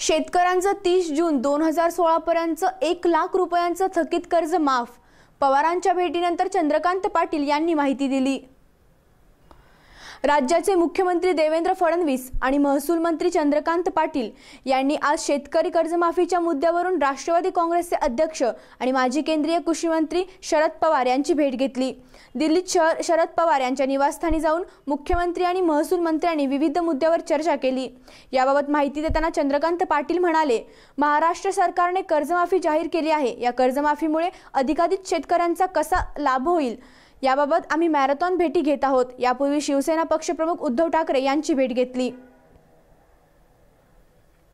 शेतकऱ्यांचं तीस जून दोन हजार सोळापर्यंत एक लाख रुपयांचं थकीत कर्ज माफ पवारांच्या भेटीनंतर चंद्रकांत पाटील यांनी माहिती दिली राज्याचे मुख्यमंत्री देवेंद्र फडणवीस आणि महसूल मंत्री चंद्रकांत पाटील यांनी आज शेतकरी कर्जमाफीच्या मुद्द्यावरून राष्ट्रवादी काँग्रेसचे अध्यक्ष आणि माजी केंद्रीय कृषी मंत्री शरद पवार यांची भेट घेतली दिल्लीत शहर शरद पवार यांच्या निवासस्थानी जाऊन मुख्यमंत्री आणि महसूल मंत्र्यांनी विविध मुद्द्यावर चर्चा केली याबाबत माहिती देताना चंद्रकांत पाटील म्हणाले महाराष्ट्र सरकारने कर्जमाफी जाहीर केली आहे या कर्जमाफीमुळे अधिकाधिक शेतकऱ्यांचा कसा लाभ होईल याबाबत आम्ही मॅरेथॉन भेटी घेत आहोत यापूर्वी शिवसेना पक्षप्रमुख उद्धव ठाकरे यांची भेट घेतली